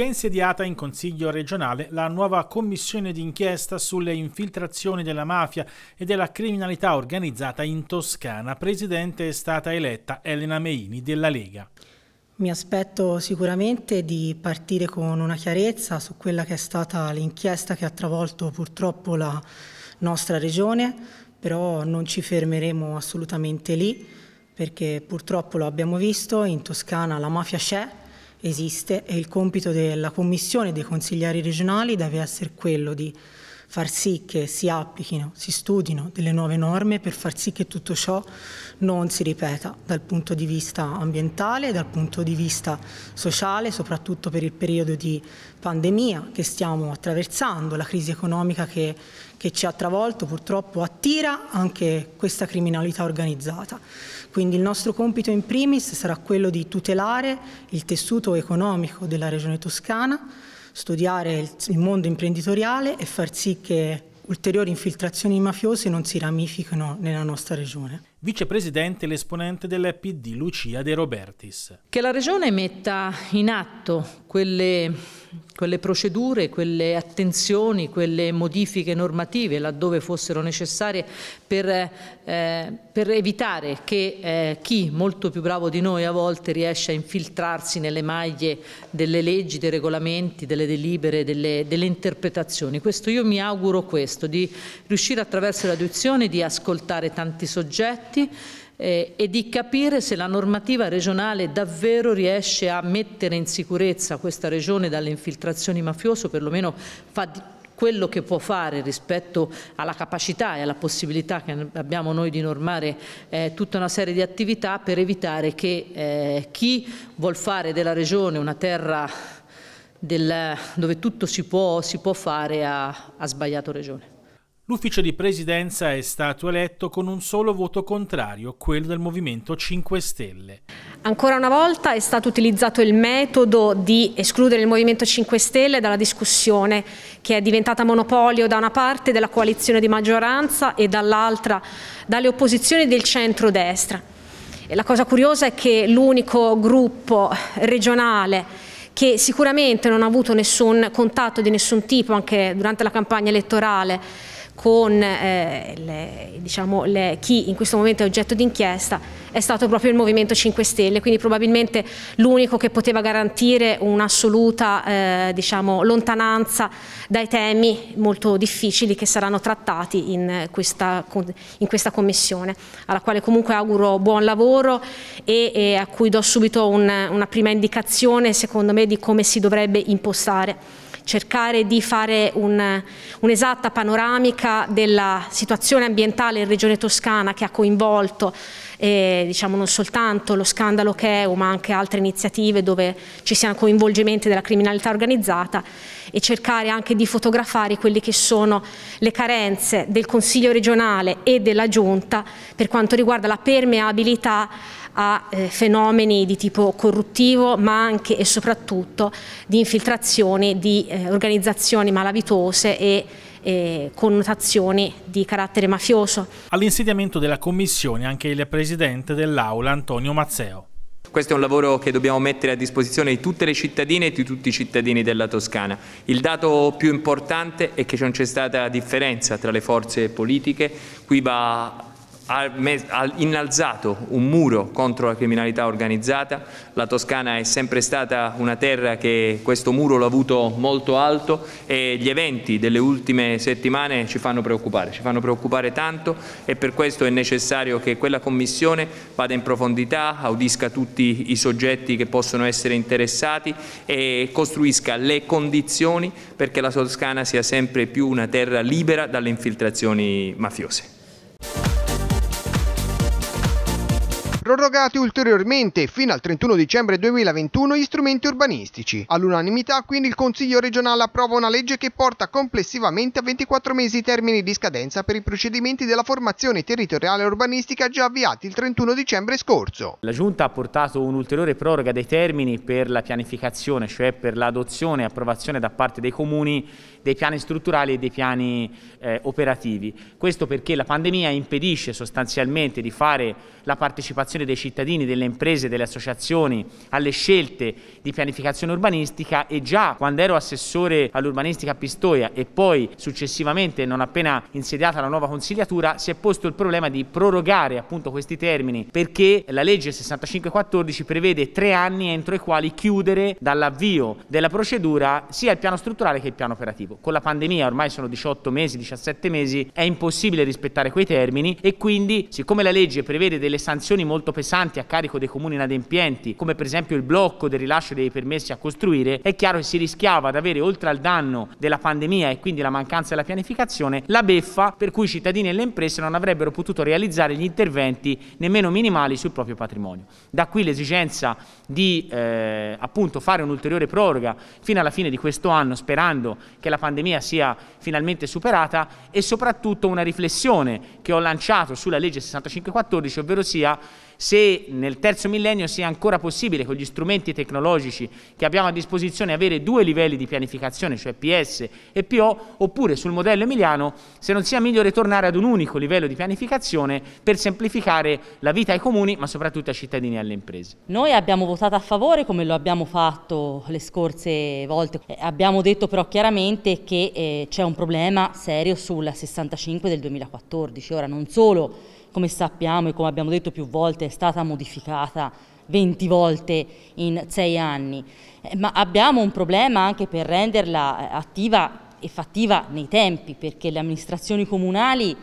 è insediata in Consiglio regionale la nuova commissione d'inchiesta sulle infiltrazioni della mafia e della criminalità organizzata in Toscana. Presidente è stata eletta Elena Meini della Lega. Mi aspetto sicuramente di partire con una chiarezza su quella che è stata l'inchiesta che ha travolto purtroppo la nostra regione, però non ci fermeremo assolutamente lì perché purtroppo lo abbiamo visto, in Toscana la mafia c'è, esiste e il compito della Commissione e dei consiglieri regionali deve essere quello di far sì che si applichino, si studino delle nuove norme per far sì che tutto ciò non si ripeta dal punto di vista ambientale, dal punto di vista sociale, soprattutto per il periodo di pandemia che stiamo attraversando, la crisi economica che, che ci ha travolto purtroppo attira anche questa criminalità organizzata. Quindi il nostro compito in primis sarà quello di tutelare il tessuto economico della Regione Toscana, studiare il mondo imprenditoriale e far sì che ulteriori infiltrazioni mafiose non si ramificano nella nostra regione vicepresidente e l'esponente dell'EPD Lucia De Robertis. Che la Regione metta in atto quelle, quelle procedure, quelle attenzioni, quelle modifiche normative laddove fossero necessarie per, eh, per evitare che eh, chi molto più bravo di noi a volte riesce a infiltrarsi nelle maglie delle leggi, dei regolamenti, delle delibere, delle, delle interpretazioni. Questo, io mi auguro questo, di riuscire attraverso l'audizione di ascoltare tanti soggetti, aspetti eh, e di capire se la normativa regionale davvero riesce a mettere in sicurezza questa regione dalle infiltrazioni mafiose, o perlomeno fa di quello che può fare rispetto alla capacità e alla possibilità che abbiamo noi di normare eh, tutta una serie di attività per evitare che eh, chi vuol fare della regione una terra del, dove tutto si può, si può fare ha sbagliato regione. L'ufficio di presidenza è stato eletto con un solo voto contrario, quello del Movimento 5 Stelle. Ancora una volta è stato utilizzato il metodo di escludere il Movimento 5 Stelle dalla discussione che è diventata monopolio da una parte della coalizione di maggioranza e dall'altra dalle opposizioni del centro-destra. la cosa curiosa è che l'unico gruppo regionale che sicuramente non ha avuto nessun contatto di nessun tipo anche durante la campagna elettorale con eh, le, diciamo, le, chi in questo momento è oggetto di inchiesta è stato proprio il Movimento 5 Stelle, quindi probabilmente l'unico che poteva garantire un'assoluta eh, diciamo, lontananza dai temi molto difficili che saranno trattati in questa, in questa commissione, alla quale comunque auguro buon lavoro e, e a cui do subito un, una prima indicazione secondo me di come si dovrebbe impostare cercare di fare un'esatta un panoramica della situazione ambientale in Regione Toscana che ha coinvolto eh, diciamo non soltanto lo scandalo che ma anche altre iniziative dove ci siano coinvolgimenti della criminalità organizzata e cercare anche di fotografare quelle che sono le carenze del Consiglio regionale e della Giunta per quanto riguarda la permeabilità a eh, fenomeni di tipo corruttivo ma anche e soprattutto di infiltrazioni di eh, organizzazioni malavitose e eh, connotazioni di carattere mafioso. All'insediamento della commissione anche il presidente dell'Aula Antonio Mazzeo. Questo è un lavoro che dobbiamo mettere a disposizione di tutte le cittadine e di tutti i cittadini della Toscana. Il dato più importante è che non c'è stata differenza tra le forze politiche, qui va ha, innalzato un muro contro la criminalità organizzata, la Toscana è sempre stata una terra che questo muro l'ha avuto molto alto e gli eventi delle ultime settimane ci fanno preoccupare, ci fanno preoccupare tanto e per questo è necessario che quella Commissione vada in profondità, audisca tutti i soggetti che possono essere interessati e costruisca le condizioni perché la Toscana sia sempre più una terra libera dalle infiltrazioni mafiose. Prorogati ulteriormente fino al 31 dicembre 2021 gli strumenti urbanistici. All'unanimità quindi il Consiglio regionale approva una legge che porta complessivamente a 24 mesi i termini di scadenza per i procedimenti della formazione territoriale urbanistica già avviati il 31 dicembre scorso. La Giunta ha portato un'ulteriore proroga dei termini per la pianificazione, cioè per l'adozione e approvazione da parte dei comuni dei piani strutturali e dei piani eh, operativi. Questo perché la pandemia impedisce sostanzialmente di fare la partecipazione partecipazione dei cittadini, delle imprese, delle associazioni alle scelte di pianificazione urbanistica e già quando ero assessore all'urbanistica a Pistoia e poi successivamente non appena insediata la nuova consigliatura si è posto il problema di prorogare appunto questi termini perché la legge 6514 prevede tre anni entro i quali chiudere dall'avvio della procedura sia il piano strutturale che il piano operativo. Con la pandemia ormai sono 18 mesi, 17 mesi, è impossibile rispettare quei termini e quindi siccome la legge prevede delle sanzioni molto molto pesanti a carico dei comuni inadempienti, come per esempio il blocco del rilascio dei permessi a costruire, è chiaro che si rischiava di avere, oltre al danno della pandemia e quindi la mancanza della pianificazione, la beffa per cui i cittadini e le imprese non avrebbero potuto realizzare gli interventi nemmeno minimali sul proprio patrimonio. Da qui l'esigenza di eh, appunto fare un'ulteriore proroga fino alla fine di questo anno, sperando che la pandemia sia finalmente superata e soprattutto una riflessione che ho lanciato sulla legge 6514, ovvero sia se nel terzo millennio sia ancora possibile con gli strumenti tecnologici che abbiamo a disposizione avere due livelli di pianificazione, cioè PS e PO, oppure sul modello emiliano se non sia meglio ritornare ad un unico livello di pianificazione per semplificare la vita ai comuni, ma soprattutto ai cittadini e alle imprese. Noi abbiamo votato a favore come lo abbiamo fatto le scorse volte. Eh, abbiamo detto però chiaramente che eh, c'è un problema serio sulla 65 del 2014. Ora non solo come sappiamo e come abbiamo detto più volte è stata modificata 20 volte in 6 anni, eh, ma abbiamo un problema anche per renderla eh, attiva e fattiva nei tempi, perché le amministrazioni comunali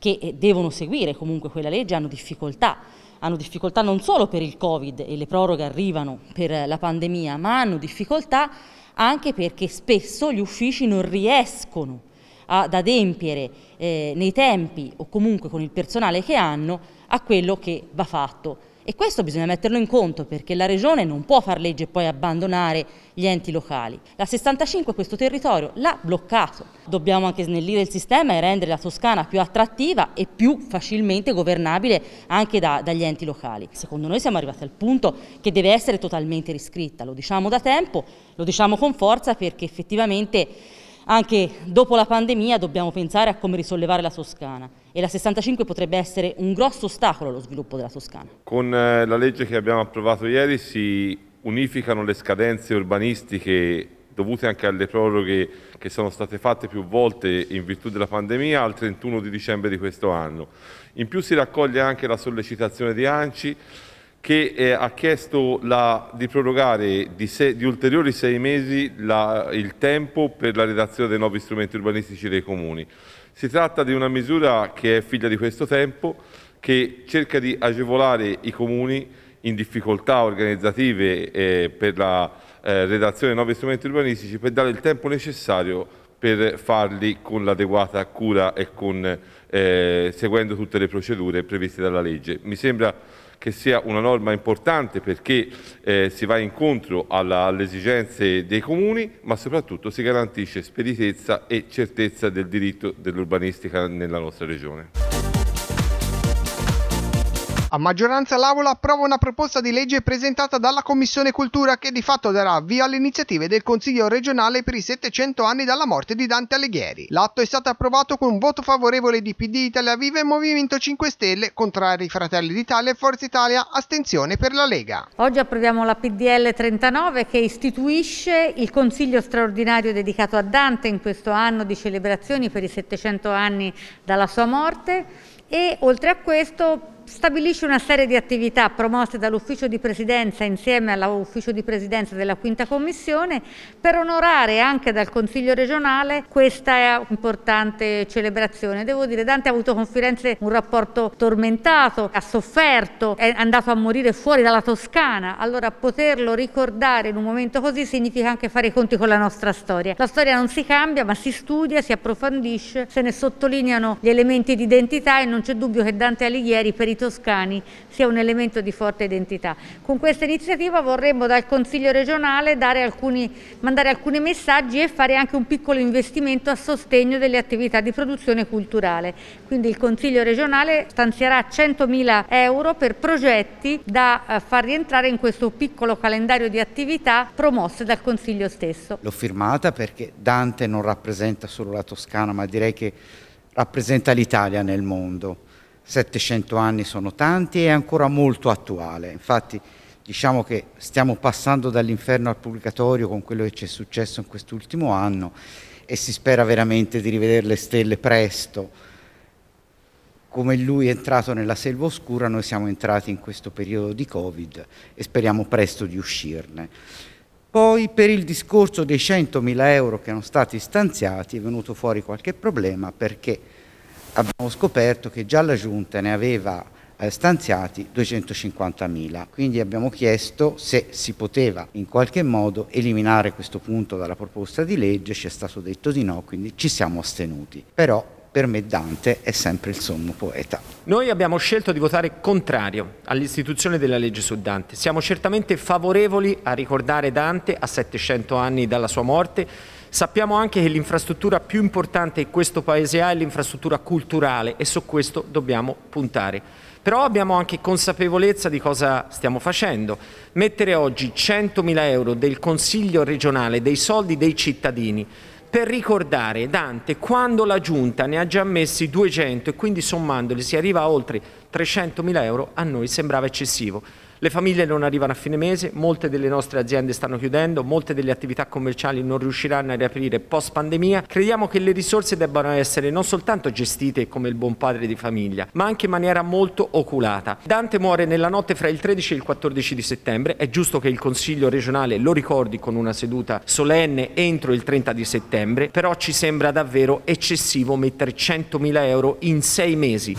che eh, devono seguire comunque quella legge hanno difficoltà, hanno difficoltà non solo per il Covid e le proroghe arrivano per la pandemia, ma hanno difficoltà anche perché spesso gli uffici non riescono ad adempiere eh, nei tempi o comunque con il personale che hanno a quello che va fatto. E questo bisogna metterlo in conto perché la Regione non può far legge e poi abbandonare gli enti locali. La 65 questo territorio l'ha bloccato. Dobbiamo anche snellire il sistema e rendere la Toscana più attrattiva e più facilmente governabile anche da, dagli enti locali. Secondo noi siamo arrivati al punto che deve essere totalmente riscritta, lo diciamo da tempo, lo diciamo con forza perché effettivamente anche dopo la pandemia dobbiamo pensare a come risollevare la Toscana e la 65 potrebbe essere un grosso ostacolo allo sviluppo della Toscana. Con eh, la legge che abbiamo approvato ieri si unificano le scadenze urbanistiche dovute anche alle proroghe che sono state fatte più volte in virtù della pandemia al 31 di dicembre di questo anno. In più si raccoglie anche la sollecitazione di ANCI che eh, ha chiesto la, di prorogare di, se, di, ulteriori sei mesi la, il tempo per la redazione dei nuovi strumenti urbanistici dei comuni. Si tratta di una misura che è figlia di questo tempo, che cerca di agevolare i comuni in difficoltà organizzative eh, per la eh, redazione dei nuovi strumenti urbanistici per dare il tempo necessario per farli con l'adeguata cura e con, eh, seguendo tutte le procedure previste dalla legge. Mi sembra che sia una norma importante perché eh, si va incontro alla, alle esigenze dei comuni, ma soprattutto si garantisce speditezza e certezza del diritto dell'urbanistica nella nostra regione. A maggioranza l'Aula approva una proposta di legge presentata dalla Commissione Cultura che di fatto darà via alle iniziative del Consiglio regionale per i 700 anni dalla morte di Dante Alighieri. L'atto è stato approvato con un voto favorevole di PD, Italia Viva e Movimento 5 Stelle, contrari Fratelli d'Italia e Forza Italia, astensione per la Lega. Oggi approviamo la PDL 39 che istituisce il Consiglio straordinario dedicato a Dante in questo anno di celebrazioni per i 700 anni dalla sua morte e oltre a questo stabilisce una serie di attività promosse dall'ufficio di presidenza insieme all'ufficio di presidenza della quinta commissione per onorare anche dal Consiglio regionale questa importante celebrazione. Devo dire Dante ha avuto con Firenze un rapporto tormentato, ha sofferto, è andato a morire fuori dalla Toscana, allora poterlo ricordare in un momento così significa anche fare i conti con la nostra storia. La storia non si cambia ma si studia, si approfondisce, se ne sottolineano gli elementi di identità e non c'è dubbio che Dante Alighieri per i territori toscani sia un elemento di forte identità. Con questa iniziativa vorremmo dal Consiglio regionale alcuni, mandare alcuni messaggi e fare anche un piccolo investimento a sostegno delle attività di produzione culturale. Quindi il Consiglio regionale stanzierà 100.000 euro per progetti da eh, far rientrare in questo piccolo calendario di attività promosse dal Consiglio stesso. L'ho firmata perché Dante non rappresenta solo la Toscana, ma direi che rappresenta l'Italia nel mondo. 700 anni sono tanti e è ancora molto attuale. Infatti diciamo che stiamo passando dall'inferno al pubblicatorio con quello che ci è successo in quest'ultimo anno e si spera veramente di rivedere le stelle presto. Come lui è entrato nella selva oscura, noi siamo entrati in questo periodo di Covid e speriamo presto di uscirne. Poi per il discorso dei 100.000 euro che erano stati stanziati è venuto fuori qualche problema perché abbiamo scoperto che già la Giunta ne aveva eh, stanziati 250.000. Quindi abbiamo chiesto se si poteva in qualche modo eliminare questo punto dalla proposta di legge, ci è stato detto di no, quindi ci siamo astenuti. Però per me Dante è sempre il sommo poeta. Noi abbiamo scelto di votare contrario all'istituzione della legge su Dante. Siamo certamente favorevoli a ricordare Dante a 700 anni dalla sua morte Sappiamo anche che l'infrastruttura più importante che questo Paese ha è l'infrastruttura culturale e su questo dobbiamo puntare. Però abbiamo anche consapevolezza di cosa stiamo facendo. Mettere oggi 100.000 euro del Consiglio regionale, dei soldi dei cittadini, per ricordare Dante quando la Giunta ne ha già messi 200 e quindi sommandoli si arriva a oltre 300.000 euro, a noi sembrava eccessivo. Le famiglie non arrivano a fine mese, molte delle nostre aziende stanno chiudendo, molte delle attività commerciali non riusciranno a riaprire post pandemia. Crediamo che le risorse debbano essere non soltanto gestite come il buon padre di famiglia, ma anche in maniera molto oculata. Dante muore nella notte fra il 13 e il 14 di settembre, è giusto che il Consiglio regionale lo ricordi con una seduta solenne entro il 30 di settembre, però ci sembra davvero eccessivo mettere 100.000 euro in sei mesi.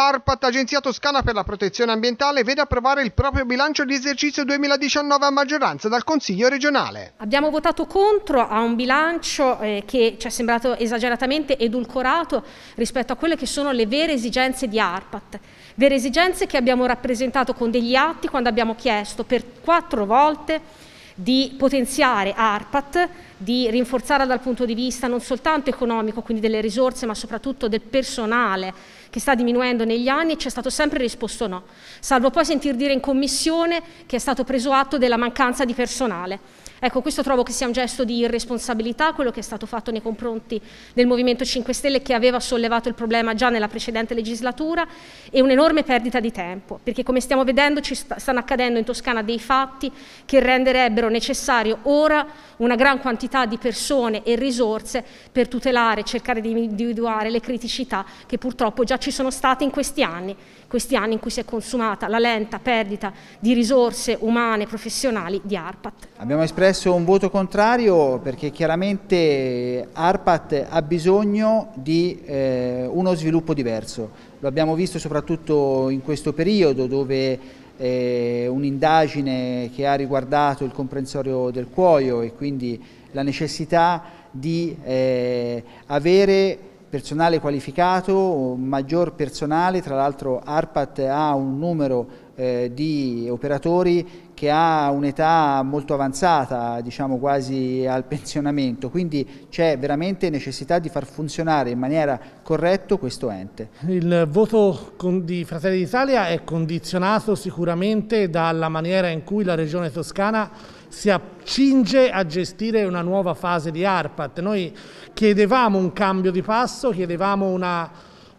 L'ARPAT, Agenzia Toscana per la Protezione Ambientale, vede approvare il proprio bilancio di esercizio 2019 a maggioranza dal Consiglio regionale. Abbiamo votato contro a un bilancio eh, che ci è sembrato esageratamente edulcorato rispetto a quelle che sono le vere esigenze di ARPAT. Vere esigenze che abbiamo rappresentato con degli atti quando abbiamo chiesto per quattro volte di potenziare ARPAT, di rinforzarla dal punto di vista non soltanto economico, quindi delle risorse, ma soprattutto del personale che sta diminuendo negli anni, ci è stato sempre risposto no, salvo poi sentir dire in commissione che è stato preso atto della mancanza di personale. Ecco, questo trovo che sia un gesto di irresponsabilità, quello che è stato fatto nei confronti del Movimento 5 Stelle che aveva sollevato il problema già nella precedente legislatura e un'enorme perdita di tempo, perché come stiamo vedendo ci st stanno accadendo in Toscana dei fatti che renderebbero necessario ora una gran quantità di persone e risorse per tutelare, cercare di individuare le criticità che purtroppo già ci sono state in questi anni, questi anni in cui si è consumata la lenta perdita di risorse umane, professionali di ARPAT. Abbiamo espresso espresso un voto contrario perché chiaramente ARPAT ha bisogno di eh, uno sviluppo diverso. Lo abbiamo visto soprattutto in questo periodo dove eh, un'indagine che ha riguardato il comprensorio del cuoio e quindi la necessità di eh, avere personale qualificato, maggior personale, tra l'altro ARPAT ha un numero eh, di operatori che ha un'età molto avanzata, diciamo quasi al pensionamento, quindi c'è veramente necessità di far funzionare in maniera corretta questo ente. Il voto di Fratelli d'Italia è condizionato sicuramente dalla maniera in cui la Regione Toscana si accinge a gestire una nuova fase di ARPAT. Noi chiedevamo un cambio di passo, chiedevamo una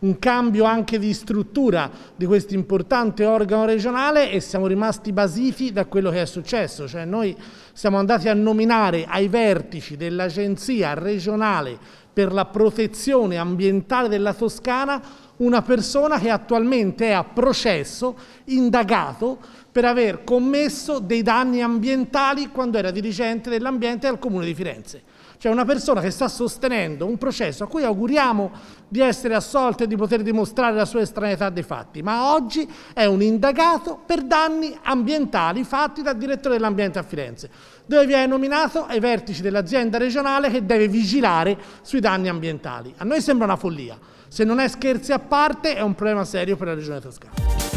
un cambio anche di struttura di questo importante organo regionale e siamo rimasti basiti da quello che è successo, cioè noi siamo andati a nominare ai vertici dell'Agenzia regionale per la protezione ambientale della Toscana una persona che attualmente è a processo, indagato, per aver commesso dei danni ambientali quando era dirigente dell'ambiente al Comune di Firenze. Cioè una persona che sta sostenendo un processo a cui auguriamo di essere assolto e di poter dimostrare la sua estraneità dei fatti, ma oggi è un indagato per danni ambientali fatti dal direttore dell'ambiente a Firenze, dove viene nominato ai vertici dell'azienda regionale che deve vigilare sui danni ambientali. A noi sembra una follia. Se non è scherzi a parte è un problema serio per la regione toscana.